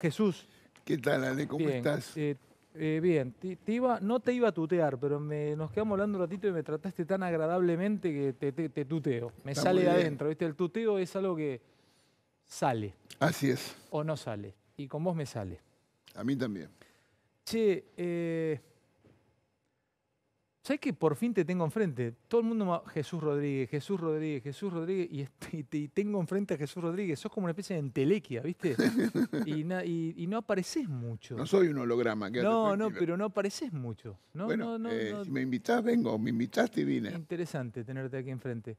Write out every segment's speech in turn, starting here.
Jesús. ¿Qué tal, Ale? ¿Cómo estás? Eh, eh, bien, no te iba a tutear, pero nos quedamos hablando un ratito y me trataste tan agradablemente que te, tuteo. Me sale de adentro, ¿viste? El tuteo es algo que sale. Así es. O no sale. Y con vos me sale. A mí también. Che, eh, ¿Sabes que por fin te tengo enfrente? Todo el mundo Jesús Rodríguez, Jesús Rodríguez, Jesús Rodríguez, este, y, tengo enfrente a Jesús Rodríguez. Sos como una especie de entelequia, ¿viste? y, no apareces mucho. No soy un holograma. No, no, pero no apareces mucho. bueno, eh, no, si me invitás, vengo. Me invitaste y vine. Interesante tenerte aquí enfrente.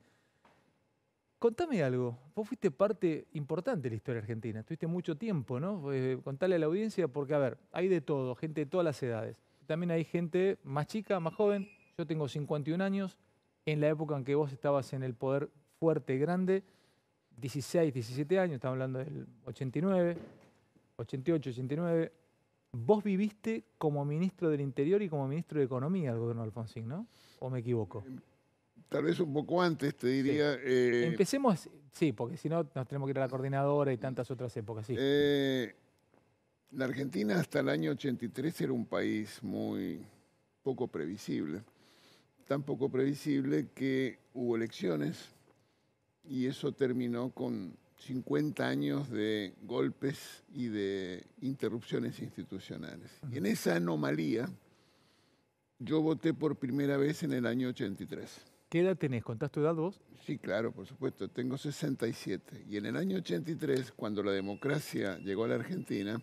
Contame algo. Vos fuiste parte importante de la historia argentina. Tuviste mucho tiempo, ¿no? Eh, contale a la audiencia porque, a ver, hay de todo, gente de todas las edades. También hay gente más chica, más joven, yo tengo 51 años, en la época en que vos estabas en el poder fuerte, grande, 16, 17 años, estamos hablando del 89, 88, 89. Vos viviste como ministro del Interior y como ministro de Economía el gobierno de Alfonsín, ¿no? ¿O me equivoco? Em, tal vez un poco antes, te diría. Eh, Empecemos, sí, porque si no nos tenemos que ir a la coordinadora y tantas otras épocas, sí. Eh, la Argentina hasta el año 83 era un país muy poco previsible tan poco previsible que hubo elecciones y eso terminó con 50 años de golpes y de interrupciones institucionales. Y en esa anomalía, yo voté por primera vez en el año 83. ¿Qué edad tenés? ¿Contás tu edad vos? Sí, claro, por supuesto. Tengo 67. Y en el año 83, cuando la democracia llegó a la Argentina,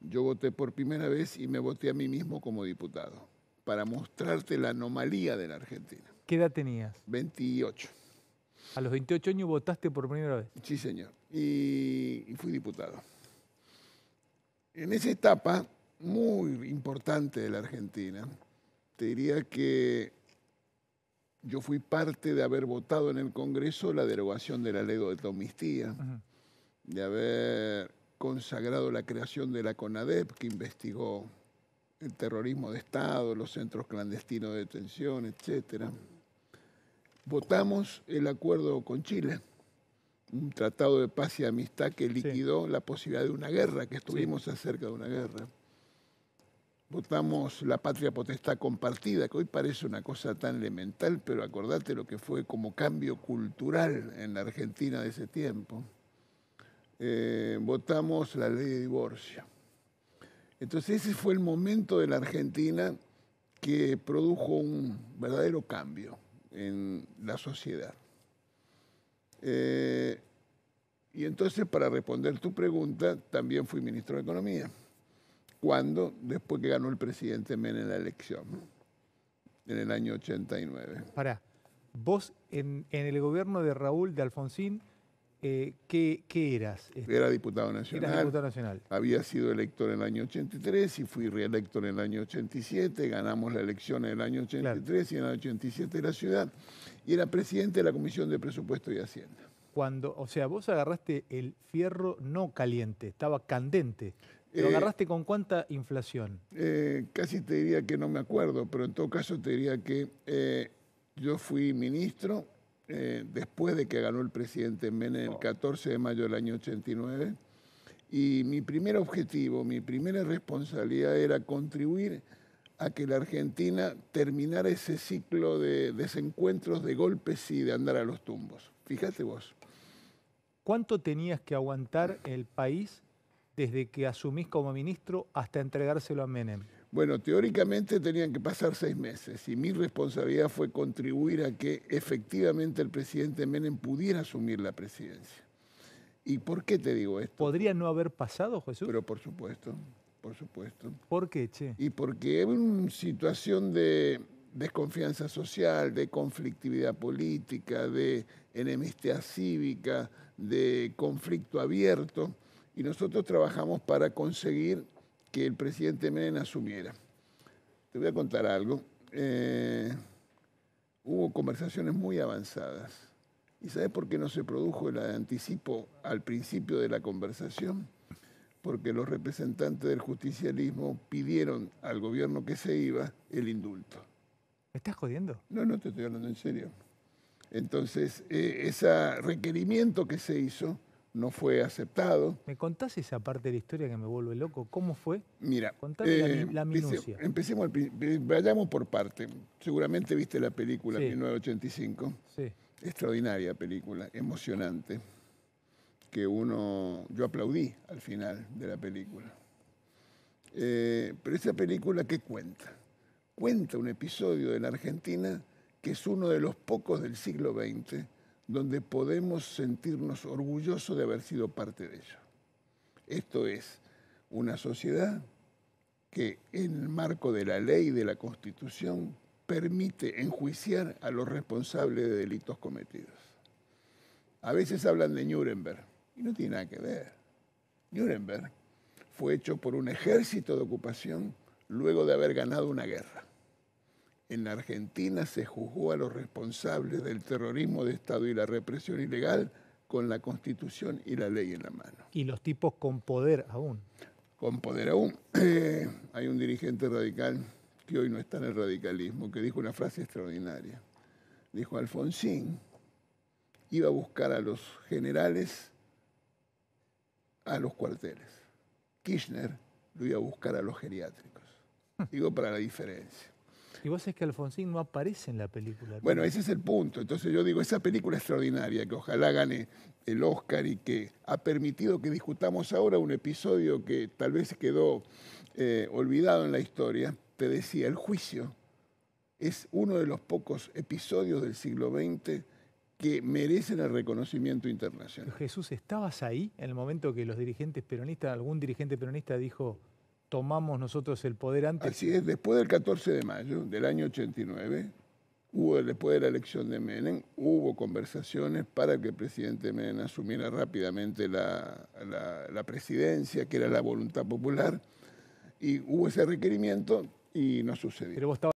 yo voté por primera vez y me voté a mí mismo como diputado para mostrarte la anomalía de la Argentina. ¿Qué edad tenías? 28. A los 28 años votaste por primera vez. Sí, señor. Y, fui diputado. En esa etapa muy importante de la Argentina, te diría que yo fui parte de haber votado en el Congreso la derogación de la ley de amnistía, de haber consagrado la creación de la CONADEP, que investigó el terrorismo de Estado, los centros clandestinos de detención, etc. Votamos el acuerdo con Chile, un tratado de paz y amistad que liquidó la posibilidad de una guerra, que estuvimos acerca de una guerra. Votamos la patria potestad compartida, que hoy parece una cosa tan elemental, pero acordate lo que fue como cambio cultural en la Argentina de ese tiempo. Eh, votamos la ley de divorcio entonces ese fue el momento de la Argentina que produjo un verdadero cambio en la sociedad. Eh, y entonces, para responder tu pregunta, también fui ministro de Economía. cuando Después que ganó el presidente Menem la elección, en el año 89. Para vos en, en el gobierno de Raúl de Alfonsín eh, ¿qué, eras? Este, era diputado nacional. nacional. Había sido elector en el año 83 y fui reelector en el año 87. Ganamos la elección en el año 83 y en el año 87 la ciudad. Y era presidente de la Comisión de Presupuesto y Hacienda. Cuando, o sea, vos agarraste el fierro no caliente, estaba candente. ¿Lo eh, agarraste con cuánta inflación? Eh, casi te diría que no me acuerdo, pero en todo caso te diría que yo fui ministro eh, después de que ganó el presidente Menem el 14 de mayo del año 89. Y mi primer objetivo, mi primera responsabilidad era contribuir a que la Argentina terminara ese ciclo de desencuentros, de golpes y de andar a los tumbos. Fíjate vos. ¿Cuánto tenías que aguantar el país desde que asumís como ministro hasta entregárselo a Menem? Bueno, teóricamente tenían que pasar seis meses y mi responsabilidad fue contribuir a que efectivamente el presidente Menem pudiera asumir la presidencia. ¿Y por qué te digo esto? ¿Podría no haber pasado, Jesús? Pero por supuesto, por supuesto. ¿Por qué, Che? Y porque en una situación de desconfianza social, de conflictividad política, de enemistad cívica, de conflicto abierto, y nosotros trabajamos para conseguir que el presidente Menem asumiera. Te voy a contar algo. Eh, hubo conversaciones muy avanzadas. ¿Y sabes por qué no se produjo el anticipo al principio de la conversación? Porque los representantes del justicialismo pidieron al gobierno que se iba el indulto. ¿Me estás jodiendo? No, no, te estoy hablando en serio. Entonces, eh, ese requerimiento que se hizo no fue aceptado. ¿Me contás esa parte de la historia que me vuelve loco? ¿Cómo fue? Mira, contame la, eh, minucia. Empecemos, vayamos por parte. Seguramente viste la película de 1985. Sí. Extraordinaria película, emocionante, que uno, yo aplaudí al final de la película. Eh, pero esa película, ¿qué cuenta? Cuenta un episodio de la Argentina que es uno de los pocos del siglo XX donde podemos sentirnos orgullosos de haber sido parte de ello. Esto es una sociedad que en el marco de la ley y de la Constitución permite enjuiciar a los responsables de delitos cometidos. A veces hablan de Nuremberg y no tiene nada que ver. Nuremberg fue hecho por un ejército de ocupación luego de haber ganado una guerra en Argentina se juzgó a los responsables del terrorismo de Estado y la represión ilegal con la Constitución y la ley en la mano. Y los tipos con poder aún. Con poder aún. Eh, hay un dirigente radical que hoy no está en el radicalismo, que dijo una frase extraordinaria. Dijo, Alfonsín iba a buscar a los generales a los cuarteles. Kirchner lo iba a buscar a los geriátricos. Digo para la diferencia. Y vos es que Alfonsín no aparece en la película. Bueno, ese es el punto. Entonces yo digo, esa película extraordinaria que ojalá gane el Oscar y que ha permitido que discutamos ahora un episodio que tal vez quedó eh, olvidado en la historia, te decía, el juicio es uno de los pocos episodios del siglo XX que merecen el reconocimiento internacional. Jesús, ¿estabas ahí en el momento que los dirigentes peronistas, algún dirigente peronista dijo, tomamos nosotros el poder antes. Así es, después del 14 de mayo del año 89, después de la elección de Menem, hubo conversaciones para que el presidente Menem asumiera rápidamente la, presidencia, que era la voluntad popular, y hubo ese requerimiento y no sucedió.